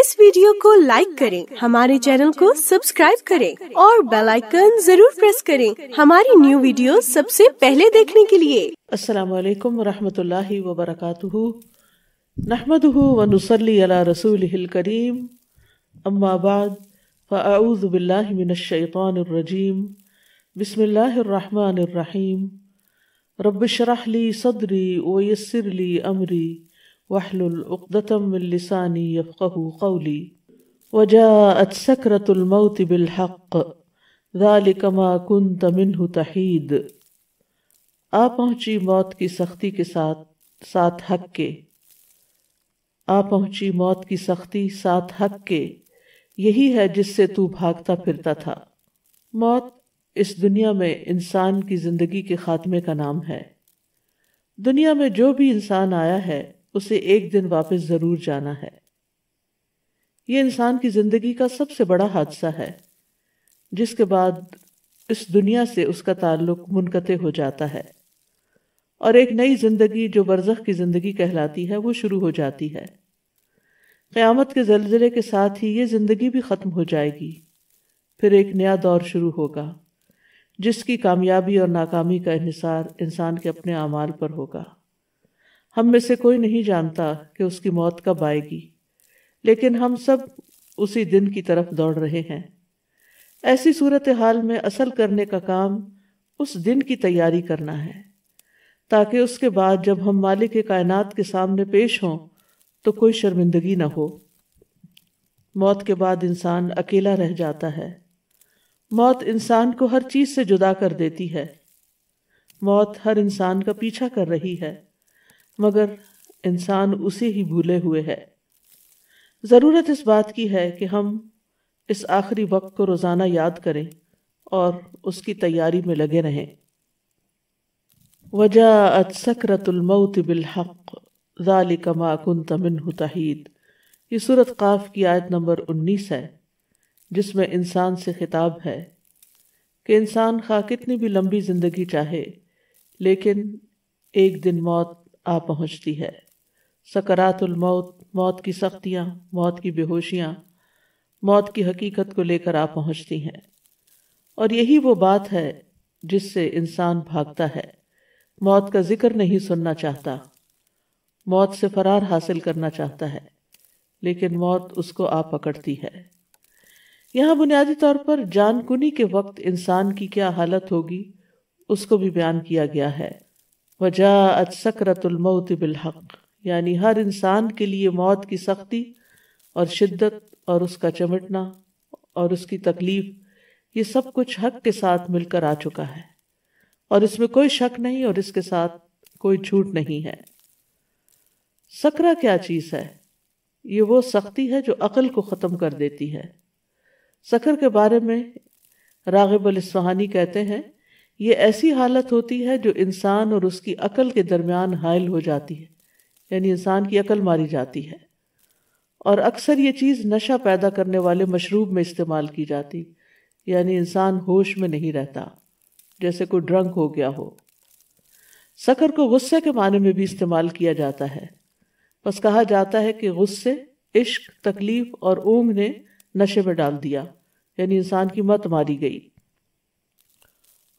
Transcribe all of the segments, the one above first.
इस वीडियो को लाइक करें हमारे चैनल को सब्सक्राइब करें और बेल आइकन जरूर प्रेस करें हमारी न्यू वीडियो सबसे पहले देखने के लिए अस्सलाम वालेकुम रहमतुल्लाहि व बरकातुहू नहमदुहू व नुसल्ली अला रसूलिहिल करीम अम्मा बाद फाऊजु बिल्लाहि मिनश शैतानिर रजीम बिस्मिल्लाहिर रहमानिर रहीम रब्बिशराह ली सदरी व यस्सिर ली अमरी واحلل कौली من لساني يفقه قولي तमिन तहीद आ पहुंची मौत की सख्ती के साथ साथ हक के आ पहुंची मौत की सख्ती साथ हक के यही है जिससे तू भागता फिरता था मौत इस दुनिया में इंसान की जिंदगी के खात्मे का नाम है दुनिया में जो भी इंसान आया है उसे एक दिन वापस ज़रूर जाना है ये इंसान की ज़िंदगी का सबसे बड़ा हादसा है जिसके बाद इस दुनिया से उसका ताल्लुक मुनकते हो जाता है और एक नई ज़िंदगी जो बरजख की ज़िंदगी कहलाती है वो शुरू हो जाती है क़्यामत के जलजिले के साथ ही ये ज़िंदगी भी ख़त्म हो जाएगी फिर एक नया दौर शुरू होगा जिसकी कामयाबी और नाकामी का इसार इंसान के अपने अमाल पर होगा हम में से कोई नहीं जानता कि उसकी मौत कब आएगी लेकिन हम सब उसी दिन की तरफ दौड़ रहे हैं ऐसी सूरत हाल में असल करने का काम उस दिन की तैयारी करना है ताकि उसके बाद जब हम मालिक कायनात के सामने पेश हों तो कोई शर्मिंदगी ना हो मौत के बाद इंसान अकेला रह जाता है मौत इंसान को हर चीज़ से जुदा कर देती है मौत हर इंसान का पीछा कर रही है मगर इंसान उसे ही भूले हुए है ज़रूरत इस बात की है कि हम इस आखिरी वक्त को रोज़ाना याद करें और उसकी तैयारी में लगे रहें वजात सकरतमौत बिलहक ज़ाल कमा कन तमिन तहीद ये सूरत काफ की आयत नंबर उन्नीस है जिसमें इंसान से खिताब है कि इंसान खा कितनी भी लंबी ज़िंदगी चाहे लेकिन एक दिन मौत आ पहुंचती है सकरातुल मौत मौत की सख्तियाँ मौत की बेहोशियाँ मौत की हकीकत को लेकर आ पहुंचती हैं और यही वो बात है जिससे इंसान भागता है मौत का जिक्र नहीं सुनना चाहता मौत से फरार हासिल करना चाहता है लेकिन मौत उसको आ पकड़ती है यहाँ बुनियादी तौर पर जानकुनी के वक्त इंसान की क्या हालत होगी उसको भी बयान किया गया है वजा सकरतुलमौत बिलहक यानी हर इंसान के लिए मौत की सख्ती और शिद्दत और उसका चमटना और उसकी तकलीफ ये सब कुछ हक के साथ मिलकर आ चुका है और इसमें कोई शक नहीं और इसके साथ कोई झूठ नहीं है सकरा क्या चीज़ है ये वो सख्ती है जो अकल को ख़त्म कर देती है सकर के बारे में रागिब अल कहते हैं ये ऐसी हालत होती है जो इंसान और उसकी अकल के दरमियान हायल हो जाती है यानी इंसान की अकल मारी जाती है और अक्सर ये चीज़ नशा पैदा करने वाले मशरूब में इस्तेमाल की जाती यानी इंसान होश में नहीं रहता जैसे कोई ड्रंक हो गया हो सकर को गुस्से के माने में भी इस्तेमाल किया जाता है बस कहा जाता है कि गुस्से इश्क तकलीफ और ऊंग ने नशे में डाल दिया यानी इंसान की मत मारी गई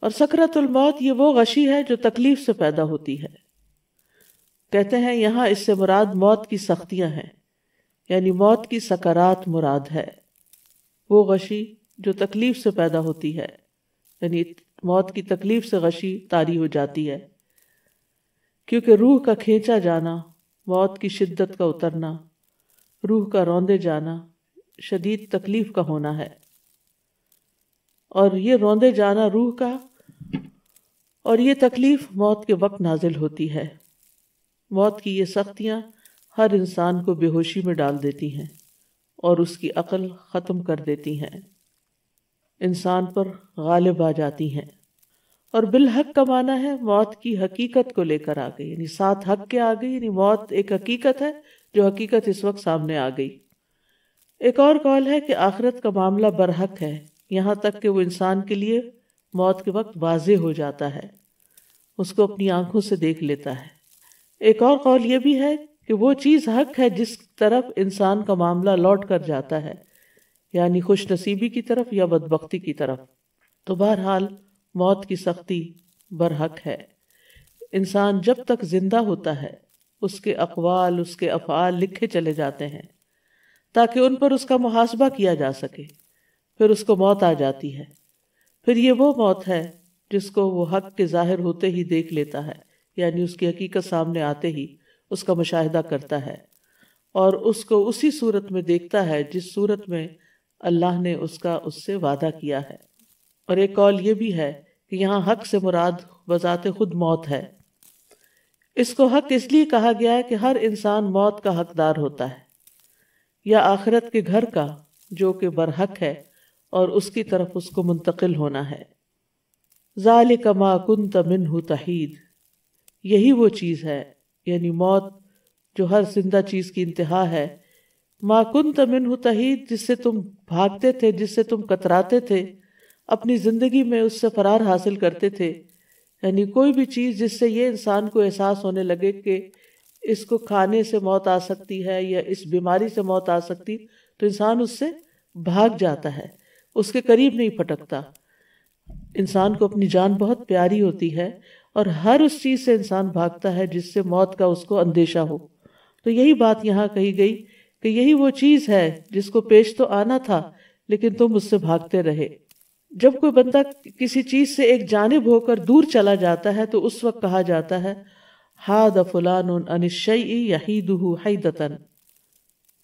और मौत ये वो गशी है जो तकलीफ से पैदा होती है कहते हैं यहाँ इससे मुराद मौत की सख्तियाँ हैं यानी मौत की सकरात मुराद है वो गशी जो तकलीफ से पैदा होती है यानी मौत की तकलीफ से गशी तारी हो जाती है क्योंकि रूह का खींचा जाना मौत की शिद्दत का उतरना रूह का रौंदे जाना शदीद तकलीफ का होना है और ये रौंदे जाना रूह का और ये तकलीफ़ मौत के वक्त नाजिल होती है मौत की ये सख्तियाँ हर इंसान को बेहोशी में डाल देती हैं और उसकी अकल ख़त्म कर देती हैं इंसान पर गालिब आ जाती हैं और बिलहक का माना है मौत की हकीकत को लेकर आ गई यानी सात हक के आ गई यानी मौत एक हकीकत है जो हकीकत इस वक्त सामने आ गई एक और कॉल है कि आखरत का मामला बरहक है यहाँ तक कि वो इंसान के लिए मौत के वक्त वाजे हो जाता है उसको अपनी आंखों से देख लेता है एक और कौल यह भी है कि वो चीज़ हक है जिस तरफ इंसान का मामला लौट कर जाता है यानी खुश नसीबी की तरफ या बदबकती की तरफ तो बहरहाल मौत की सख्ती बरहक है इंसान जब तक जिंदा होता है उसके अकवाल उसके अफ़ाल लिखे चले जाते हैं ताकि उन पर उसका मुहासबा किया जा सके फिर उसको मौत आ जाती है फिर ये वो मौत है जिसको वो हक के जाहिर होते ही देख लेता है यानी उसकी हकीकत सामने आते ही उसका मुशाहिदा करता है और उसको उसी सूरत में देखता है जिस सूरत में अल्लाह ने उसका उससे वादा किया है और एक कौल ये भी है कि यहाँ हक से मुराद बजात खुद मौत है इसको हक इसलिए कहा गया है कि हर इंसान मौत का हकदार होता है या आखिरत के घर का जो कि बरहक है और उसकी तरफ उसको मुंतकिल होना है ज़ाल कमा कन तमिन तहीद यही वो चीज़ है यानी मौत जो हर जिंदा चीज़ की इंतहा है माकुन तमिन तहीद जिससे तुम भागते थे जिससे तुम कतराते थे अपनी ज़िंदगी में उससे फरार हासिल करते थे यानी कोई भी चीज़ जिससे ये इंसान को एहसास होने लगे कि इसको खाने से मौत आ सकती है या इस बीमारी से मौत आ सकती तो इंसान उससे भाग जाता है उसके करीब नहीं फटकता इंसान को अपनी जान बहुत प्यारी होती है और हर उस चीज़ से इंसान भागता है जिससे मौत का उसको अंदेशा हो तो यही बात यहाँ कही गई कि यही वो चीज़ है जिसको पेश तो आना था लेकिन तुम उससे भागते रहे जब कोई बंदा किसी चीज़ से एक जानब होकर दूर चला जाता है तो उस वक्त कहा जाता है हा द फुलान अनिशई यही दुहू हई दतन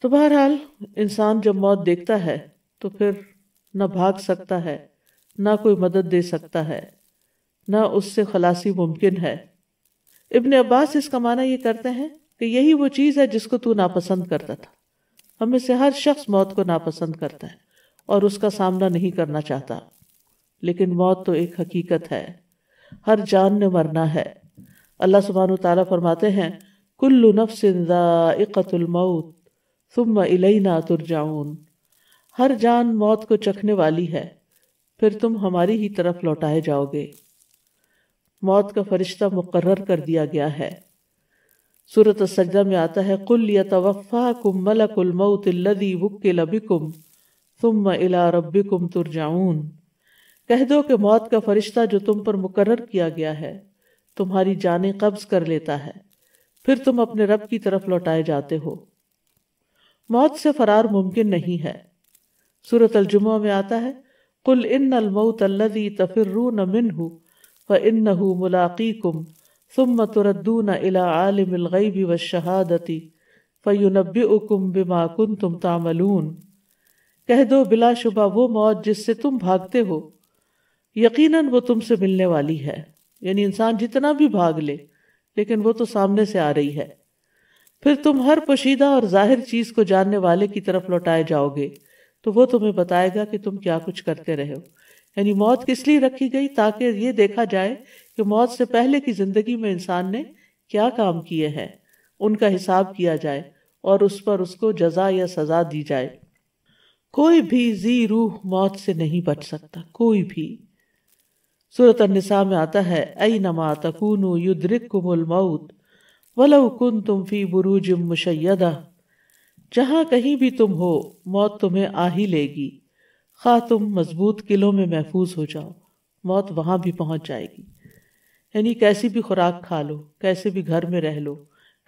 तो बहरहाल इंसान जब मौत देखता है तो फिर न भाग सकता है न कोई मदद दे सकता है न उससे खलासी मुमकिन है इब्ने अब्बास इसका माना ये करते हैं कि यही वो चीज़ है जिसको तू नापसंद करता था हमें से हर शख्स मौत को नापसंद करता है और उसका सामना नहीं करना चाहता लेकिन मौत तो एक हकीकत है हर जान ने मरना है अल्लाह सुबहान तारा फरमाते हैं कुल्लु नफ्सिंदा इकतुलमौत सुम इलैना तुरजाउन हर जान मौत को चखने वाली है फिर तुम हमारी ही तरफ लौटाए जाओगे मौत का फरिश्ता मुकर्र कर दिया गया है सूरत सजदा में आता है कुल यतवफ़ा कुम मलकुलमौतिल्लदी वक्ल बिकुम तुम इला रब्बिकुम तुरजाऊन कह दो कि मौत का फरिश्ता जो तुम पर मुकर्र किया गया है तुम्हारी जानें कब्ज कर लेता है फिर तुम अपने रब की तरफ लौटाए जाते हो मौत से फरार मुमकिन नहीं है सूरत अलजुमा में आता है कुल इन अलमऊतल्लदी तफिर्रून मिन हो इन हो मुलाकी कुम सुम तुरद्दून अला आलमगैबी व शहादती फ़युनबी उकुम बिमा कुन तुम तामलून कह दो बिलाशुबा वो मौत जिससे तुम भागते हो यकीनन वो तुमसे मिलने वाली है यानी इंसान जितना भी भाग ले लेकिन वो तो सामने से आ रही है फिर तुम हर पोशीदा और जाहिर चीज़ को जानने वाले की तरफ लौटाए जाओगे तो वो तुम्हें बताएगा कि तुम क्या कुछ करते रहे हो यानी मौत किस लिए रखी गई ताकि ये देखा जाए कि मौत से पहले की जिंदगी में इंसान ने क्या काम किए हैं उनका हिसाब किया जाए और उस पर उसको जजा या सजा दी जाए कोई भी जी रूह मौत से नहीं बच सकता कोई भी सूरत निसा में आता है ऐ नमा तकून युद्रिक कुमुल मऊत वलव कुन तुम फी बुरुजिम मुशैदा जहाँ कहीं भी तुम हो मौत तुम्हें आ ही लेगी खा तुम मजबूत किलों में महफूज हो जाओ मौत वहाँ भी पहुँच जाएगी यानी कैसी भी खुराक खा लो कैसे भी घर में रह लो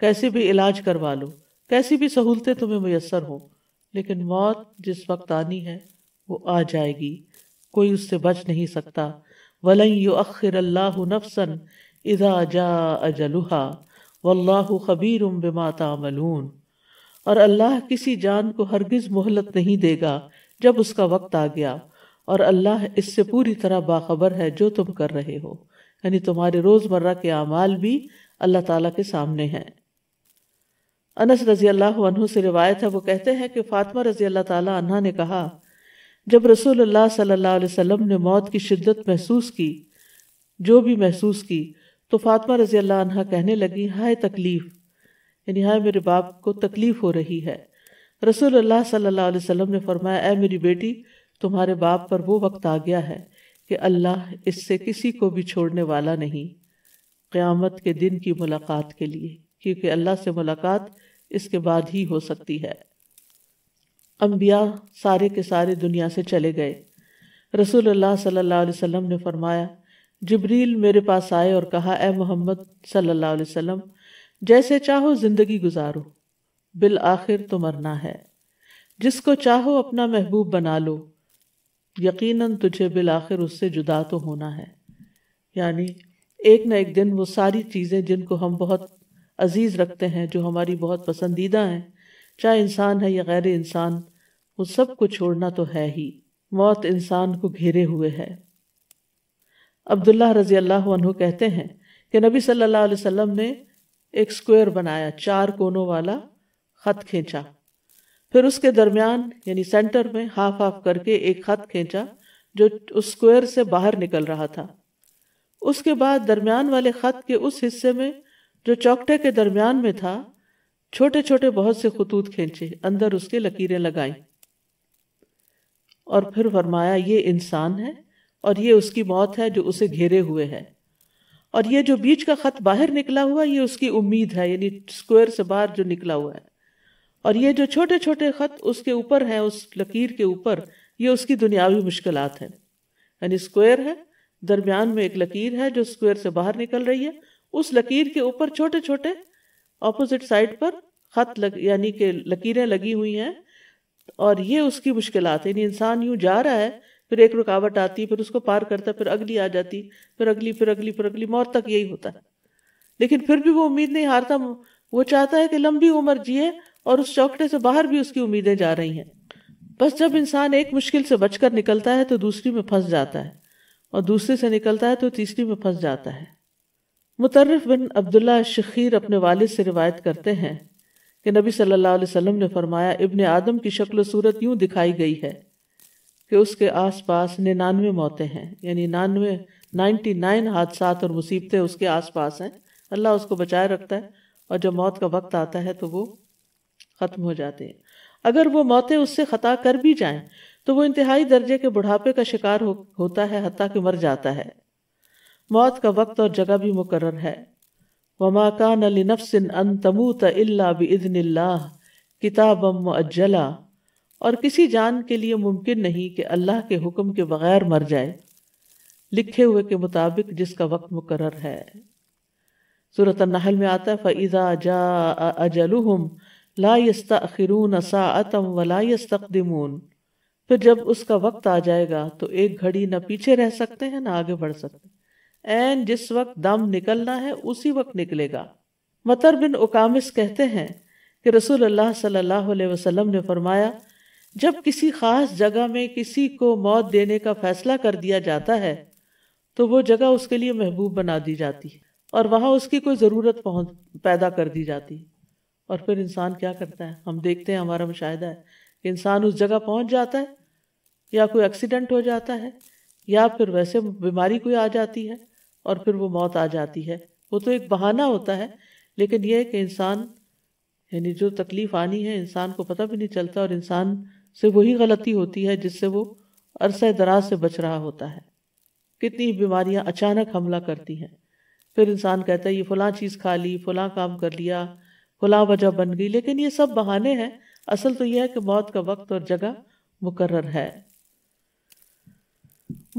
कैसे भी इलाज करवा लो कैसी भी सहूलतें तुम्हें मैसर हों लेकिन मौत जिस वक्त आनी है वो आ जाएगी कोई उससे बच नहीं सकता वलई यो अखिर अल्लाह नफसन इधा जा अजलुहा वल्लाबीर उम बेमाता मलून और अल्लाह किसी जान को हरगिज मोहलत नहीं देगा जब उसका वक्त आ गया और अल्लाह इससे पूरी तरह बाखबर है जो तुम कर रहे हो यानी तुम्हारे रोज़मर्रा के अमाल भी अल्लाह ताला के सामने हैं अनस रज़ी अल्लाह से रिवायत है वो कहते हैं कि फ़ातिमा रज़ी अल्लाह ताला अन्हा ने कहा जब रसूल सल्लल्लाहु अलैहि वसल्लम ने मौत की शिद्दत महसूस की जो भी महसूस की तो फातमा रज़ी अल्लाह कहने लगी हाय तकलीफ़ यानी हाय मेरे बाप को तकलीफ हो रही है रसूल अल्लाह सल्लल्लाहु अलैहि वसल्लम ने फरमाया ए मेरी बेटी तुम्हारे बाप पर वो वक्त आ गया है कि अल्लाह इससे किसी को भी छोड़ने वाला नहीं क़यामत के दिन की मुलाकात के लिए क्योंकि अल्लाह से मुलाकात इसके बाद ही हो सकती है अम्बिया सारे के सारे दुनिया से चले गए रसूल अल्लाह सल्लल्लाहु अलैहि वसल्लम ने फरमाया जिब्रील मेरे पास आए और कहा ए मोहम्मद सल्लल्लाहु अलैहि वसल्लम जैसे चाहो जिंदगी गुजारो बिल आखिर तो मरना है जिसको चाहो अपना महबूब बना लो यकीनन तुझे बिल आखिर उससे जुदा तो होना है यानी एक ना एक दिन वो सारी चीज़ें जिनको हम बहुत अजीज़ रखते हैं जो हमारी बहुत पसंदीदा हैं चाहे इंसान है या गैर इंसान वो सब को छोड़ना तो है ही मौत इंसान को घेरे हुए है अब्दुल्ला रज़ी अल्लाह कहते हैं कि नबी सल्लल्लाहु अलैहि वसल्लम ने एक स्क्वायर बनाया चार कोनों वाला खत खींचा फिर उसके दरमियान यानी सेंटर में हाफ हाफ करके एक खत खींचा जो उस स्क्वायर से बाहर निकल रहा था उसके बाद दरमियान वाले खत के उस हिस्से में जो चौकटे के दरमियान में था छोटे छोटे बहुत से खतूत खींचे अंदर उसके लकीरें लगाई और फिर फरमाया ये इंसान है और ये उसकी मौत है जो उसे घेरे हुए है और ये जो बीच का खत बाहर निकला हुआ ये उसकी उम्मीद है यानी स्क्वायर से बाहर जो निकला हुआ है और ये जो छोटे छोटे खत उसके ऊपर है उस लकीर के ऊपर ये उसकी दुनियावी मुश्किल है यानी स्क्वायर है दरमियान में एक लकीर है जो स्क्वायर से बाहर निकल रही है उस लकीर के ऊपर छोटे छोटे ऑपोजिट साइड पर खत लग यानी के लकीरें लगी हुई हैं और ये उसकी मुश्किल है इंसान यूं जा रहा है फिर एक रुकावट आती फिर उसको पार करता फिर अगली आ जाती फिर अगली फिर अगली फिर अगली मौत तक यही होता है लेकिन फिर भी वो उम्मीद नहीं हारता वो चाहता है कि लंबी उम्र जिए और उस चौकटे से बाहर भी उसकी उम्मीदें जा रही हैं बस जब इंसान एक मुश्किल से बचकर निकलता है तो दूसरी में फंस जाता है और दूसरे से निकलता है तो तीसरी में फंस जाता है मुतरफ बिन अब्दुल्ला शखीर अपने वालिद से रिवायत करते हैं कि नबी सल्लल्लाहु अलैहि वसल्लम ने फरमाया इब्ने आदम की शक्ल सूरत यूं दिखाई गई है कि उसके आसपास निन्यानवे मौतें हैं यानी नानवे नाइन्टी नाइन हादसा और मुसीबतें उसके आसपास हैं अल्लाह उसको बचाए रखता है और जब मौत का वक्त आता है तो वो ख़त्म हो जाते हैं अगर वो मौतें उससे ख़ता कर भी जाएं तो वो इंतहाई दर्जे के बुढ़ापे का शिकार हो, होता है हती कि मर जाता है मौत का वक्त और जगह भी मुकर है वमा कान अली नफसिन अन तमूत अल्ला बिदन किताबम अजला और किसी जान के लिए मुमकिन नहीं कि अल्लाह के हुक्म के बगैर मर जाए लिखे हुए के मुताबिक जिसका वक्त मुकर है सूरत नहल में आता है फ़ैज़ा जा अजलहम ला यस्तरून सातम वला फिर जब उसका वक्त आ जाएगा तो एक घड़ी ना पीछे रह सकते हैं ना आगे बढ़ सकते एन जिस वक्त दम निकलना है उसी वक्त निकलेगा मतर बिन उकामिस कहते हैं कि रसूल अल्लाह सल्लल्लाहु अलैहि वसल्लम ने फरमाया जब किसी खास जगह में किसी को मौत देने का फैसला कर दिया जाता है तो वो जगह उसके लिए महबूब बना दी जाती है और वहाँ उसकी कोई ज़रूरत पैदा कर दी जाती है और फिर इंसान क्या करता है हम देखते हैं हमारा मुशाह है कि इंसान उस जगह पहुँच जाता है या कोई एक्सीडेंट हो जाता है या फिर वैसे बीमारी कोई आ जाती है और फिर वो मौत आ जाती है वो तो एक बहाना होता है लेकिन यह है कि इंसान यानी जो तकलीफ़ आनी है इंसान को पता भी नहीं चलता और इंसान से वही गलती होती है जिससे वो अरसे दराज से बच रहा होता है कितनी बीमारियां अचानक हमला करती हैं फिर इंसान कहता है ये फला चीज़ खा ली फलां काम कर लिया फला वजह बन गई लेकिन ये सब बहाने हैं असल तो यह है कि मौत का वक्त और जगह मुकर है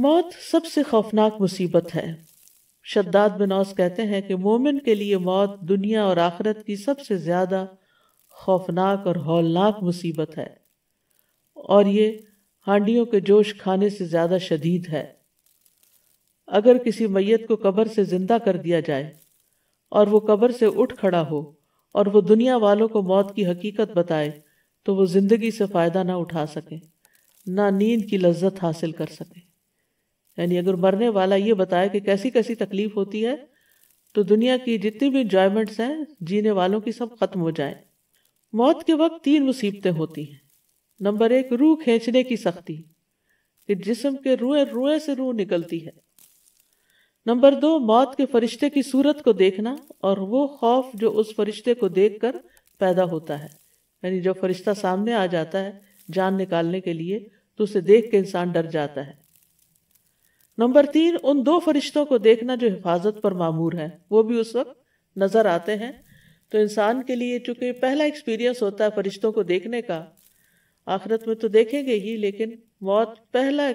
मौत सबसे खौफनाक मुसीबत है शद्दाद बिनौस कहते हैं कि मोमिन के लिए मौत दुनिया और आखिरत की सबसे ज़्यादा खौफनाक और हौलनाक मुसीबत है और ये हांडियों के जोश खाने से ज़्यादा शदीद है अगर किसी मैयत को कब्र से ज़िंदा कर दिया जाए और वो कब्र से उठ खड़ा हो और वो दुनिया वालों को मौत की हकीकत बताए तो वो ज़िंदगी से फ़ायदा ना उठा सकें ना नींद की लज्जत हासिल कर सकें यानी अगर मरने वाला ये बताए कि कैसी कैसी तकलीफ़ होती है तो दुनिया की जितनी भी इंजॉयमेंट्स हैं जीने वालों की सब ख़त्म हो जाए मौत के वक्त तीन मुसीबतें होती हैं नंबर एक रूह खींचने की सख्ती कि जिसम के रूए रूए से रूह निकलती है नंबर दो मौत के फरिश्ते की सूरत को देखना और वो खौफ जो उस फरिश्ते को देखकर पैदा होता है यानी जब फरिश्ता सामने आ जाता है जान निकालने के लिए तो उसे देख के इंसान डर जाता है नंबर तीन उन दो फरिश्तों को देखना जो हिफाजत पर मामूर है वो भी उस वक्त नज़र आते हैं तो इंसान के लिए चूंकि पहला एक्सपीरियंस होता है फरिश्तों को देखने का आखिरत में तो देखेंगे ही लेकिन मौत पहला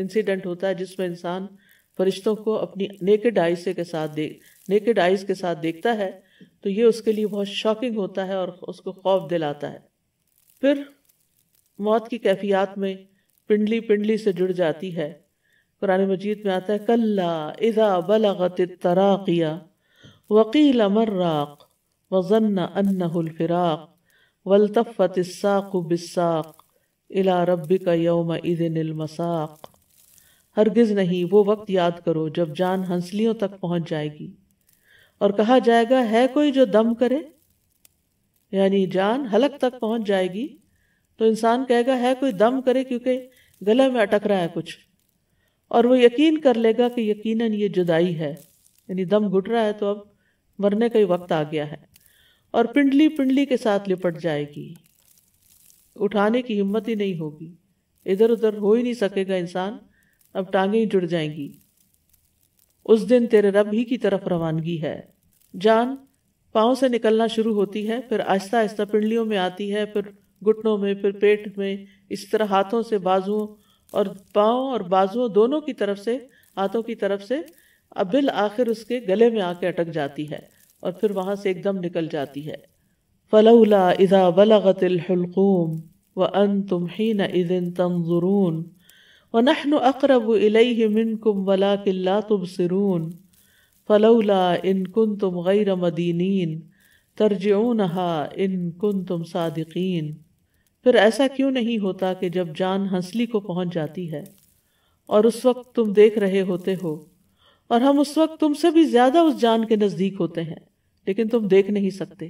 इंसिडेंट होता है जिसमें इंसान फरिश्तों को अपनी नेकेड आइज के साथ देख नेकेड आइज के साथ देखता है तो ये उसके लिए बहुत शॉकिंग होता है और उसको खौफ दिलाता है फिर मौत की कैफियत में पिंडली पिंडली से जुड़ जाती है कुरान मजीद में आता है कल्ला इजा बलगत तराकिया वकील अमर्राक़ वजन्ना अन्नहुल फिराक वलतफ़त इस्साक़ बिस्साक़ इला रब का यौम ईदिनमसाक हरगिज़ नहीं वो वक्त याद करो जब जान हंसलियों तक पहुंच जाएगी और कहा जाएगा है कोई जो दम करे यानी जान हलक तक पहुंच जाएगी तो इंसान कहेगा है कोई दम करे क्योंकि गले में अटक रहा है कुछ और वो यकीन कर लेगा कि यकीनन ये जुदाई है यानी दम घुट रहा है तो अब मरने का ही वक्त आ गया है और पिंडली पिंडली के साथ लिपट जाएगी उठाने की हिम्मत ही नहीं होगी इधर उधर हो ही नहीं सकेगा इंसान अब टांगे ही जुड़ जाएंगी उस दिन तेरे रब ही की तरफ रवानगी है जान पाँव से निकलना शुरू होती है फिर आहिस्ता आहिस्ता पिंडलियों में आती है फिर घुटनों में फिर पेट में इस तरह हाथों से बाजुओं और पाँव और बाजुओं दोनों की तरफ से हाथों की तरफ से अब बिल आखिर उसके गले में आके अटक जाती है और फिर वहाँ से एकदम निकल जाती है फ़लौला इज़ा बलगतलहलकूम व अन तुम ही न इज़िन तमज़रून व नहन अकरब कुम वला किल्ला तुम सिरून फ़लौला इन कन तुम गैर मदीन तरजनहा इन कन तुम सादिकीन फिर ऐसा क्यों नहीं होता कि जब जान हंसली को पहुंच जाती है और उस वक्त तुम देख रहे होते हो और हम उस वक्त तुमसे भी ज्यादा उस जान के नज़दीक होते हैं लेकिन तुम देख नहीं सकते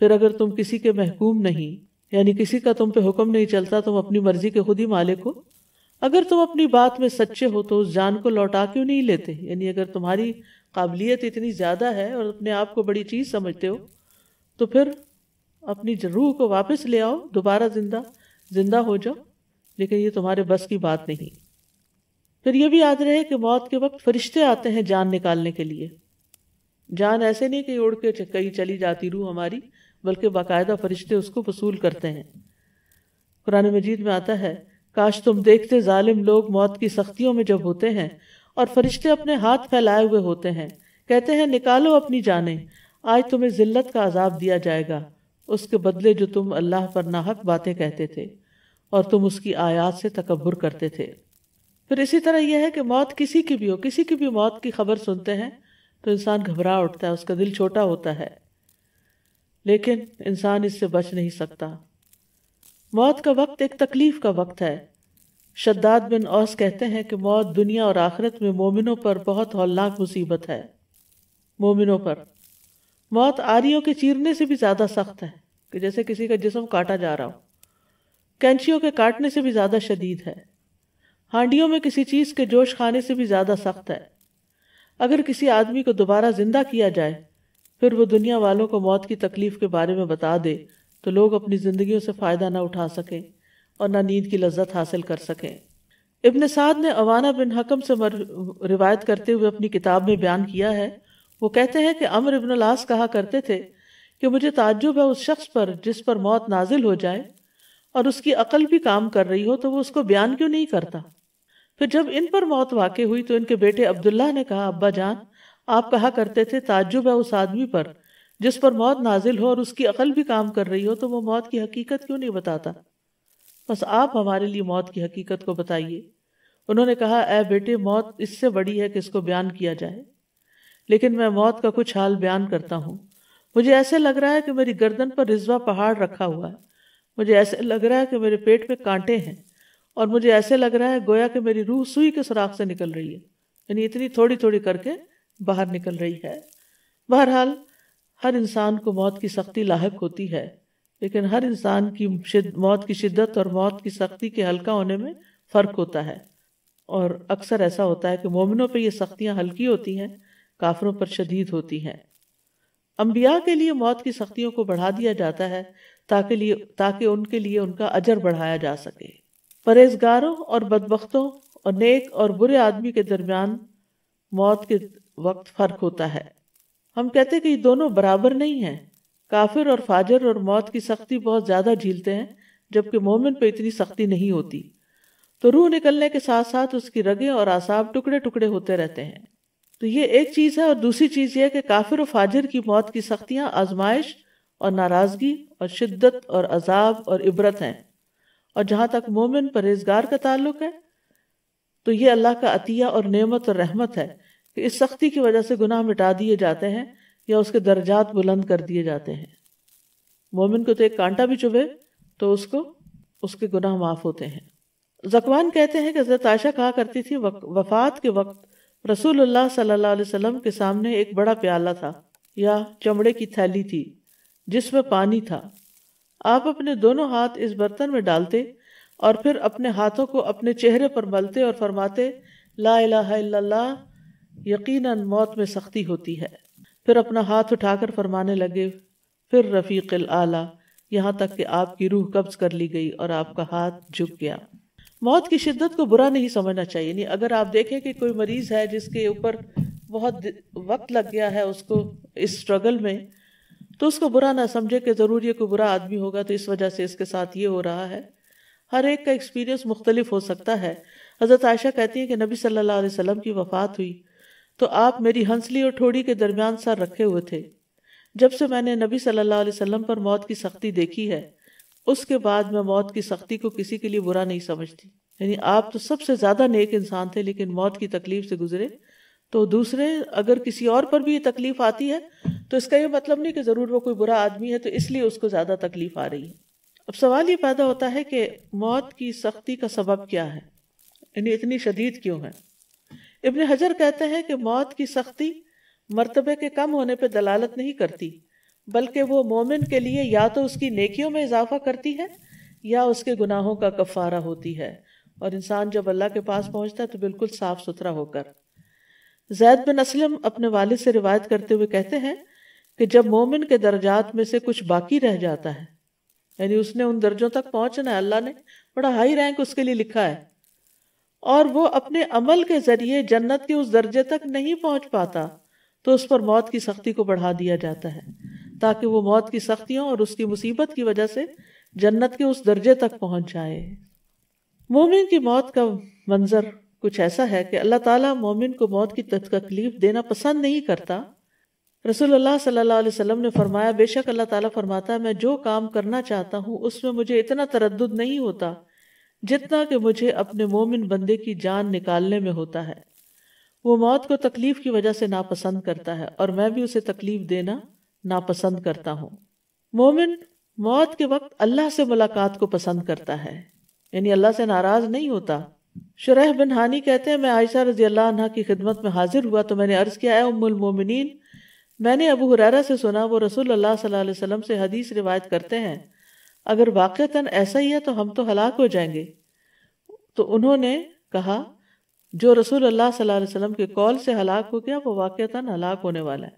फिर अगर तुम किसी के महकूम नहीं यानी किसी का तुम पे हुक्म नहीं चलता तुम अपनी मर्जी के खुद ही मालिक हो अगर तुम अपनी बात में सच्चे हो तो उस जान को लौटा क्यों नहीं लेते यानी अगर तुम्हारी काबिलियत इतनी ज़्यादा है और अपने आप को बड़ी चीज़ समझते हो तो फिर अपनी रूह को वापस ले आओ दोबारा जिंदा जिंदा हो जाओ लेकिन ये तुम्हारे बस की बात नहीं फिर यह भी याद रहे कि मौत के वक्त फरिश्ते आते हैं जान निकालने के लिए जान ऐसे नहीं कि उड़ के कहीं चली जाती रूह हमारी बल्कि बाकायदा फरिश्ते उसको वसूल करते हैं कुरान मजीद में आता है काश तुम देखते जालिम लोग मौत की सख्तियों में जब होते हैं और फरिश्ते अपने हाथ फैलाए हुए होते हैं कहते हैं निकालो अपनी जानें आज तुम्हें ज़िल्लत का अजाब दिया जाएगा उसके बदले जो तुम अल्लाह पर नाहक बातें कहते थे और तुम उसकी आयात से तकबर करते थे फिर इसी तरह यह है कि मौत किसी की भी हो किसी की भी मौत की खबर सुनते हैं तो इंसान घबरा उठता है उसका दिल छोटा होता है लेकिन इंसान इससे बच नहीं सकता मौत का वक्त एक तकलीफ का वक्त है शद्दाद बिन औस कहते हैं कि मौत दुनिया और आखिरत में मोमिनों पर बहुत हौलनाक मुसीबत है मोमिनों पर मौत आरियों के चीरने से भी ज़्यादा सख्त है कि जैसे किसी का जिसम काटा जा रहा हो कैंचियों के काटने से भी ज़्यादा शदीद है हांडियों में किसी चीज़ के जोश खाने से भी ज़्यादा सख्त है अगर किसी आदमी को दोबारा ज़िंदा किया जाए फिर वो दुनिया वालों को मौत की तकलीफ़ के बारे में बता दे तो लोग अपनी ज़िंदगियों से फ़ायदा ना उठा सकें और ना नींद की लज्जत हासिल कर सकें इबन साद ने अवाना बिन हकम से मर, रिवायत करते हुए अपनी किताब में बयान किया है वो कहते हैं कि अमर इबन लास कहा करते थे कि मुझे ताज्जुब है उस शख्स पर जिस पर मौत नाजिल हो जाए और उसकी अकल भी काम कर रही हो तो वो उसको बयान क्यों नहीं करता फिर जब इन पर मौत वाक़ हुई तो इनके बेटे अब्दुल्ला ने कहा अब्बा जान आप कहा करते थे ताजुब है उस आदमी पर जिस पर मौत नाजिल हो और उसकी अकल भी काम कर रही हो तो वो मौत की हकीकत क्यों नहीं बताता बस आप हमारे लिए मौत की हकीकत को बताइए उन्होंने कहा अः बेटे मौत इससे बड़ी है कि इसको बयान किया जाए लेकिन मैं मौत का कुछ हाल बयान करता हूँ मुझे ऐसे लग रहा है कि मेरी गर्दन पर रिजवा पहाड़ रखा हुआ है मुझे ऐसे लग रहा है कि मेरे पेट में कांटे हैं और मुझे ऐसे लग रहा है गोया कि मेरी रूह सुई के सुराख से निकल रही है यानी इतनी थोड़ी थोड़ी करके बाहर निकल रही है बहरहाल हर इंसान को मौत की सख्ती लाक होती है लेकिन हर इंसान की मौत की शिद्दत और मौत की सख्ती के हल्का होने में फ़र्क होता है और अक्सर ऐसा होता है कि मोमिनों पर यह सख्तियाँ हल्की होती हैं काफरों पर शदीद होती हैं अम्बिया के लिए मौत की सख्तियों को बढ़ा दिया जाता है ताकि लिए ताकि उनके लिए उनका अजर बढ़ाया जा सके परहेजगारों और बदबख्तों और नेक और बुरे आदमी के दरमियान मौत के वक्त फर्क होता है हम कहते हैं कि ये दोनों बराबर नहीं हैं काफिर और फाजर और मौत की सख्ती बहुत ज़्यादा झीलते हैं जबकि मोमिन पर इतनी सख्ती नहीं होती तो रूह निकलने के साथ साथ उसकी रगें और आसाब टुकड़े टुकड़े होते रहते हैं तो ये एक चीज़ है और दूसरी चीज़ यह कि काफिर और फाजर की मौत की सख्तियाँ आजमाइश और नाराज़गी और शिद्दत और अजाब और इबरत हैं और जहाँ तक मोमिन परहेजगार का ताल्लुक है तो ये अल्लाह का अतिया और नेमत और रहमत है कि इस सख्ती की वजह से गुनाह मिटा दिए जाते हैं या उसके दर्जात बुलंद कर दिए जाते हैं मोमिन को तो एक कांटा भी चुभे तो उसको उसके गुनाह माफ होते हैं जकवान कहते हैं कि हजरत आयशा कहा करती थी वक, वफात के वक्त रसूलुल्लाह सल्लल्लाहु अलैहि वसल्लम के सामने एक बड़ा प्याला था या चमड़े की थैली थी जिसमें पानी था आप अपने दोनों हाथ इस बर्तन में डालते और फिर अपने हाथों को अपने चेहरे पर मलते और फरमाते ला इला यकीनन मौत में सख्ती होती है फिर अपना हाथ उठाकर फरमाने लगे फिर रफ़ीक आला यहाँ तक कि आपकी रूह कब्ज कर ली गई और आपका हाथ झुक गया मौत की शिद्दत को बुरा नहीं समझना चाहिए नहीं अगर आप देखें कि कोई मरीज़ है जिसके ऊपर बहुत वक्त लग गया है उसको इस स्ट्रगल में तो उसको बुरा ना समझे कि ज़रूर ये कोई बुरा आदमी होगा तो इस वजह से इसके साथ ये हो रहा है हर एक का एक्सपीरियंस मुख्तलिफ हो सकता है हज़रत आयशा कहती हैं कि नबी सल्लल्लाहु अलैहि वसल्लम की वफ़ात हुई तो आप मेरी हंसली और ठोड़ी के दरमियान सर रखे हुए थे जब से मैंने नबी सल्लल्लाहु अलैहि वसल्लम पर मौत की सख्ती देखी है उसके बाद मैं मौत की सख्ती को किसी के लिए बुरा नहीं समझती यानी आप तो सबसे ज़्यादा नेक इंसान थे लेकिन मौत की तकलीफ से गुजरे तो दूसरे अगर किसी और पर भी ये तकलीफ आती है तो इसका ये मतलब नहीं कि ज़रूर वो कोई बुरा आदमी है तो इसलिए उसको ज़्यादा तकलीफ आ रही है अब सवाल ये पैदा होता है कि मौत की सख्ती का सबब क्या है यानी इतनी शदीद क्यों है इबन हजर कहते हैं कि मौत की सख्ती मरतबे के कम होने पर दलालत नहीं करती बल्कि वो मोमिन के लिए या तो उसकी नेकियों में इजाफा करती है या उसके गुनाहों का कफारा होती है और इंसान जब अल्लाह के पास पहुंचता है तो बिल्कुल साफ़ सुथरा होकर जैद बिन असलम अपने वाले से रिवायत करते हुए कहते हैं कि जब मोमिन के दर्जात में से कुछ बाकी रह जाता है यानी उसने उन दर्जों तक पहुंचना है अल्लाह ने बड़ा हाई रैंक उसके लिए लिखा है और वो अपने अमल के जरिए जन्नत के उस दर्जे तक नहीं पहुंच पाता तो उस पर मौत की सख्ती को बढ़ा दिया जाता है ताकि वो मौत की सख्तियों और उसकी मुसीबत की वजह से जन्नत के उस दर्जे तक पहुंच जाए मोमिन की मौत का मंजर कुछ ऐसा है कि अल्लाह ताला मोमिन को मौत की तकलीफ देना पसंद नहीं करता रसोल्ला सल्लल्लाहु अलैहि वसल्लम ने फरमाया बेशक अल्लाह ताला फरमाता है मैं जो काम करना चाहता हूँ उसमें मुझे इतना तरद नहीं होता जितना कि मुझे अपने मोमिन बंदे की जान निकालने में होता है वो मौत को तकलीफ की वजह से नापसंद करता है और मैं भी उसे तकलीफ देना नापसंद करता हूँ मोमिन मौत के वक्त अल्लाह से मुलाकात को पसंद करता है यानी अल्लाह से नाराज नहीं होता शराह बिन हानि कहते हैं मैं आयशा रजी अल्लाह की खिदमत में हाजिर हुआ तो मैंने अर्ज़ किया है उमुलमोमिन मैंने अबू हुरारा से सुना वो रसूल अल्लाह सल्लल्लाहु अलैहि वसल्लम से हदीस रिवायत करते हैं अगर वाक़ता ऐसा ही है तो हम तो हलाक हो जाएंगे तो उन्होंने कहा जो रसूल अल्लाह सल्लल्लाहु अलैहि वसल्लम के कॉल से हलाक हो गया वो वाक़ता हलाक होने वाला है